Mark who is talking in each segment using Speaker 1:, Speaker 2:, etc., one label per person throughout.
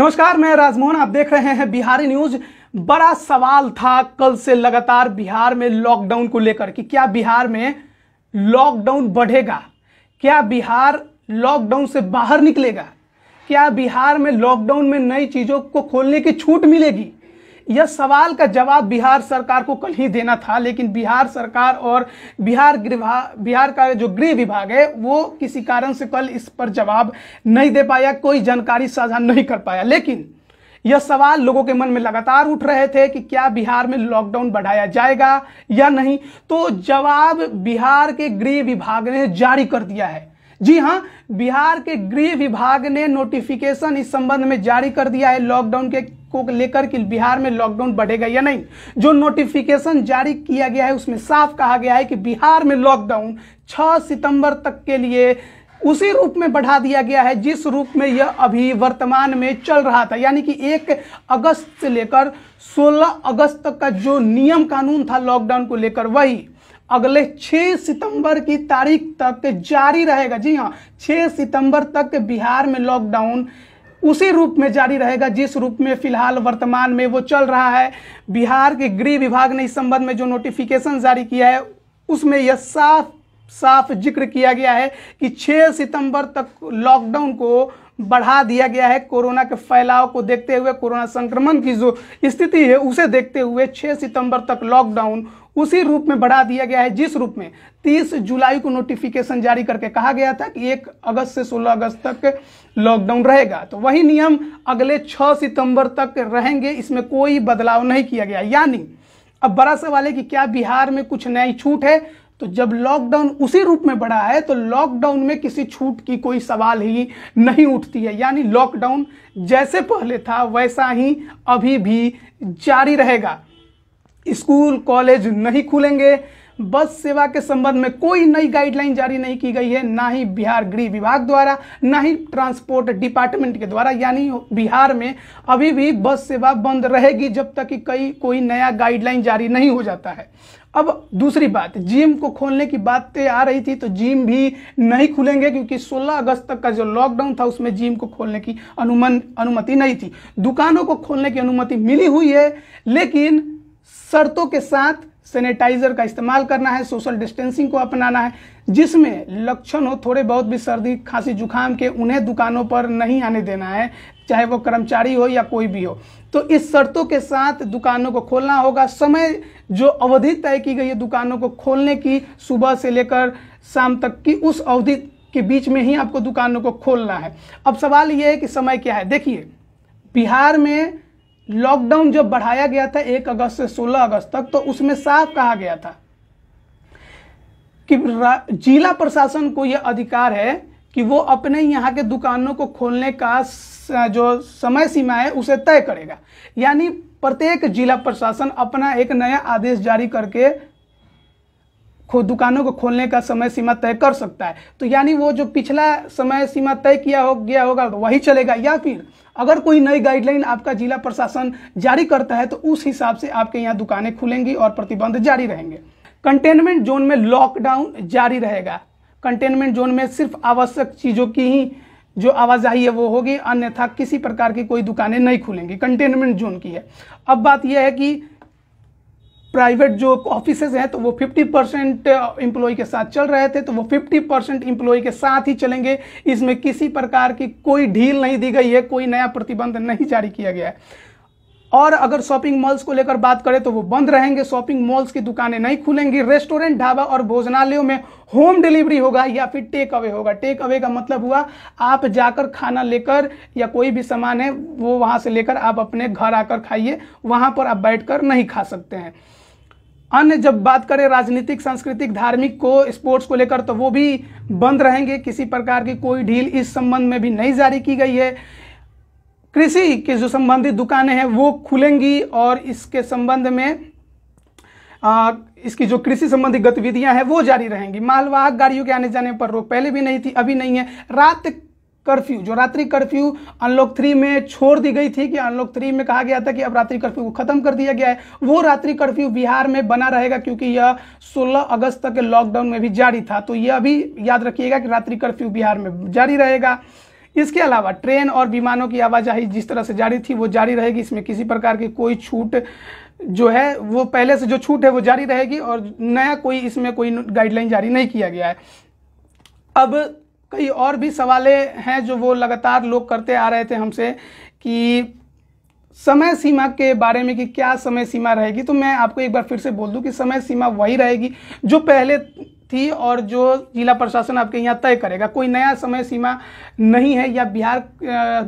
Speaker 1: नमस्कार मैं राजमोहन आप देख रहे हैं बिहारी न्यूज बड़ा सवाल था कल से लगातार बिहार में लॉकडाउन को लेकर कि क्या बिहार में लॉकडाउन बढ़ेगा क्या बिहार लॉकडाउन से बाहर निकलेगा क्या बिहार में लॉकडाउन में नई चीजों को खोलने की छूट मिलेगी यह सवाल का जवाब बिहार सरकार को कल ही देना था लेकिन बिहार सरकार और बिहार गृह बिहार का जो गृह विभाग है वो किसी कारण से कल इस पर जवाब नहीं दे पाया कोई जानकारी साझा नहीं कर पाया लेकिन यह सवाल लोगों के मन में लगातार उठ रहे थे कि क्या बिहार में लॉकडाउन बढ़ाया जाएगा या नहीं तो जवाब बिहार के गृह विभाग ने जारी कर दिया है जी हाँ बिहार के गृह विभाग ने नोटिफिकेशन इस संबंध में जारी कर दिया है लॉकडाउन के को लेकर कि बिहार में लॉकडाउन बढ़ेगा या नहीं जो नोटिफिकेशन जारी किया गया है उसमें साफ कहा गया है कि बिहार में लॉकडाउन 6 सितंबर तक के लिए उसी रूप में बढ़ा दिया गया है जिस रूप में यह अभी वर्तमान में चल रहा था यानी कि एक अगस्त से लेकर 16 अगस्त तक का जो नियम कानून था लॉकडाउन को लेकर वही अगले 6 सितंबर की तारीख तक जारी रहेगा जी हाँ 6 सितंबर तक बिहार में लॉकडाउन उसी रूप में जारी रहेगा जिस रूप में फिलहाल वर्तमान में वो चल रहा है बिहार के गृह विभाग ने इस संबंध में जो नोटिफिकेशन जारी किया है उसमें यह साफ साफ जिक्र किया गया है कि 6 सितंबर तक लॉकडाउन को बढ़ा दिया गया है कोरोना के फैलाव को देखते हुए कोरोना संक्रमण की जो स्थिति है उसे देखते हुए 6 सितंबर तक लॉकडाउन उसी रूप में बढ़ा दिया गया है जिस रूप में 30 जुलाई को नोटिफिकेशन जारी करके कहा गया था कि 1 अगस्त से 16 अगस्त तक लॉकडाउन रहेगा तो वही नियम अगले 6 सितंबर तक रहेंगे इसमें कोई बदलाव नहीं किया गया यानी अब बड़ा सवाल है कि क्या बिहार में कुछ नई छूट है तो जब लॉकडाउन उसी रूप में बढ़ा है तो लॉकडाउन में किसी छूट की कोई सवाल ही नहीं उठती है यानी लॉकडाउन जैसे पहले था वैसा ही अभी भी जारी रहेगा स्कूल कॉलेज नहीं खुलेंगे बस सेवा के संबंध में कोई नई गाइडलाइन जारी नहीं की गई है ना ही बिहार गृह विभाग द्वारा ना ही ट्रांसपोर्ट डिपार्टमेंट के द्वारा यानी बिहार में अभी भी बस सेवा बंद रहेगी जब तक कि कई कोई नया गाइडलाइन जारी नहीं हो जाता है अब दूसरी बात जिम को खोलने की बातें आ रही थी तो जिम भी नहीं खुलेंगे क्योंकि 16 अगस्त तक का जो लॉकडाउन था उसमें जिम को खोलने की अनुमन अनुमति नहीं थी दुकानों को खोलने की अनुमति मिली हुई है लेकिन शर्तों के साथ सैनिटाइजर का इस्तेमाल करना है सोशल डिस्टेंसिंग को अपनाना है जिसमें लक्षण हो थोड़े बहुत भी सर्दी खांसी जुकाम के उन्हें दुकानों पर नहीं आने देना है चाहे वो कर्मचारी हो या कोई भी हो तो इस शर्तों के साथ दुकानों को खोलना होगा समय जो अवधि तय की गई है दुकानों को खोलने की सुबह से लेकर शाम तक की उस अवधि के बीच में ही आपको दुकानों को खोलना है अब सवाल ये है कि समय क्या है देखिए बिहार में लॉकडाउन जब बढ़ाया गया था एक अगस्त से सोलह अगस्त तक तो उसमें साफ कहा गया था कि जिला प्रशासन को यह अधिकार है कि वो अपने यहाँ के दुकानों को खोलने का जो समय सीमा है उसे तय करेगा यानी प्रत्येक जिला प्रशासन अपना एक नया आदेश जारी करके खो दुकानों को खोलने का समय सीमा तय कर सकता है तो यानी वो जो पिछला समय सीमा तय किया हो गया होगा तो वही चलेगा या फिर अगर कोई नई गाइडलाइन आपका जिला प्रशासन जारी करता है तो उस हिसाब से आपके यहाँ दुकानें खुलेंगी और प्रतिबंध जारी रहेंगे कंटेनमेंट जोन में लॉकडाउन जारी रहेगा कंटेनमेंट जोन में सिर्फ आवश्यक चीज़ों की ही जो आवाजाही है वो होगी अन्यथा किसी प्रकार की कोई दुकानें नहीं खुलेंगी कंटेनमेंट जोन की है अब बात यह है कि प्राइवेट जो ऑफिस हैं तो वो 50 परसेंट इम्प्लॉय के साथ चल रहे थे तो वो 50 परसेंट इम्प्लॉय के साथ ही चलेंगे इसमें किसी प्रकार की कोई ढील नहीं दी गई है कोई नया प्रतिबंध नहीं जारी किया गया है और अगर शॉपिंग मॉल्स को लेकर बात करें तो वो बंद रहेंगे शॉपिंग मॉल्स की दुकानें नहीं खुलेंगी रेस्टोरेंट ढाबा और भोजनालयों में होम डिलीवरी होगा या फिर टेक अवे होगा टेक अवे का मतलब हुआ आप जाकर खाना लेकर या कोई भी सामान है वो वहाँ से लेकर आप अपने घर आकर खाइए वहाँ पर आप बैठ नहीं खा सकते हैं अन्य जब बात करें राजनीतिक सांस्कृतिक धार्मिक को स्पोर्ट्स को लेकर तो वो भी बंद रहेंगे किसी प्रकार की कोई ढील इस संबंध में भी नहीं जारी की गई है कृषि के जो संबंधित दुकानें हैं वो खुलेंगी और इसके संबंध में आ, इसकी जो कृषि संबंधी गतिविधियां हैं वो जारी रहेंगी मालवाहक गाड़ियों के आने जाने पर रोक पहले भी नहीं थी अभी नहीं है रात कर्फ्यू जो रात्रि कर्फ्यू अनलॉक थ्री में छोड़ दी गई थी कि अनलॉक थ्री में कहा गया था कि अब रात्रि कर्फ्यू को खत्म कर दिया गया है वो रात्रि कर्फ्यू बिहार में बना रहेगा क्योंकि यह 16 अगस्त तक लॉकडाउन में भी जारी था तो यह अभी याद रखिएगा कि रात्रि कर्फ्यू बिहार में जारी रहेगा इसके अलावा ट्रेन और विमानों की आवाजाही जिस तरह से जारी थी वो जारी रहेगी इसमें किसी प्रकार की कोई छूट जो है वो पहले से जो छूट है वो जारी रहेगी और नया कोई इसमें कोई गाइडलाइन जारी नहीं किया गया है अब कई और भी सवाले हैं जो वो लगातार लोग करते आ रहे थे हमसे कि समय सीमा के बारे में कि क्या समय सीमा रहेगी तो मैं आपको एक बार फिर से बोल दूं कि समय सीमा वही रहेगी जो पहले थी और जो जिला प्रशासन आपके यहाँ तय करेगा कोई नया समय सीमा नहीं है या बिहार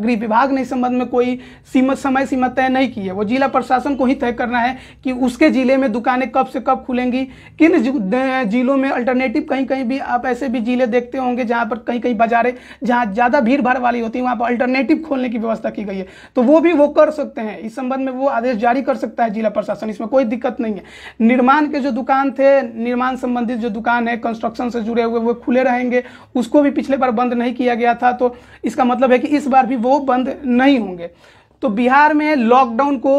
Speaker 1: गृह विभाग ने इस संबंध में कोई सीमा समय सीमा तय नहीं की है वो जिला प्रशासन को ही तय करना है कि उसके ज़िले में दुकानें कब से कब खुलेंगी किन जिलों में अल्टरनेटिव कहीं कहीं भी आप ऐसे भी ज़िले देखते होंगे जहाँ पर कहीं कहीं बाजारें जहाँ ज़्यादा भीड़ भाड़ वाली होती है वहाँ पर अल्टरनेटिव खोलने की व्यवस्था की गई है तो वो भी वो कर सकते हैं इस संबंध में वो आदेश जारी कर सकता है जिला प्रशासन इसमें कोई दिक्कत नहीं है निर्माण के जो दुकान थे निर्माण संबंधित जो दुकान है नए कंस्ट्रक्शन से जुड़े हुए वो खुले रहेंगे उसको भी पिछले बार बंद नहीं किया गया था तो इसका मतलब है कि इस बार भी वो बंद नहीं होंगे तो बिहार में लॉकडाउन को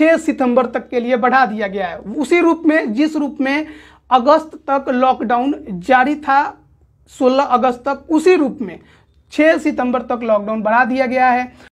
Speaker 1: 6 सितंबर तक के लिए बढ़ा दिया गया है उसी रूप में जिस रूप में अगस्त तक लॉकडाउन जारी था 16 अगस्त तक उसी रूप में 6 सितंबर तक लॉकडाउन बढ़ा दिया गया है